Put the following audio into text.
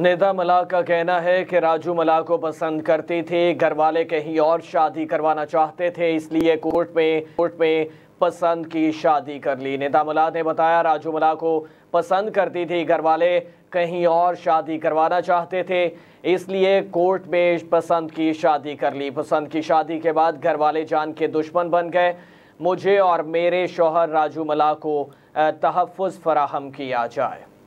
नेता मलाक का कहना है कि राजू मलाक को पसंद करती थी घर वाले कहीं और शादी करवाना चाहते थे इसलिए कोर्ट में कोर्ट में पसंद की शादी कर ली नेता मलाक ने बताया राजू मलाक को पसंद करती थी घर वाले कहीं और शादी करवाना चाहते थे इसलिए कोर्ट में पसंद की शादी कर ली पसंद की शादी के बाद घर वाले जान के दुश्मन बन गए मुझे और मेरे शोहर राजू मलाक को तहफ़ फराहम किया जाए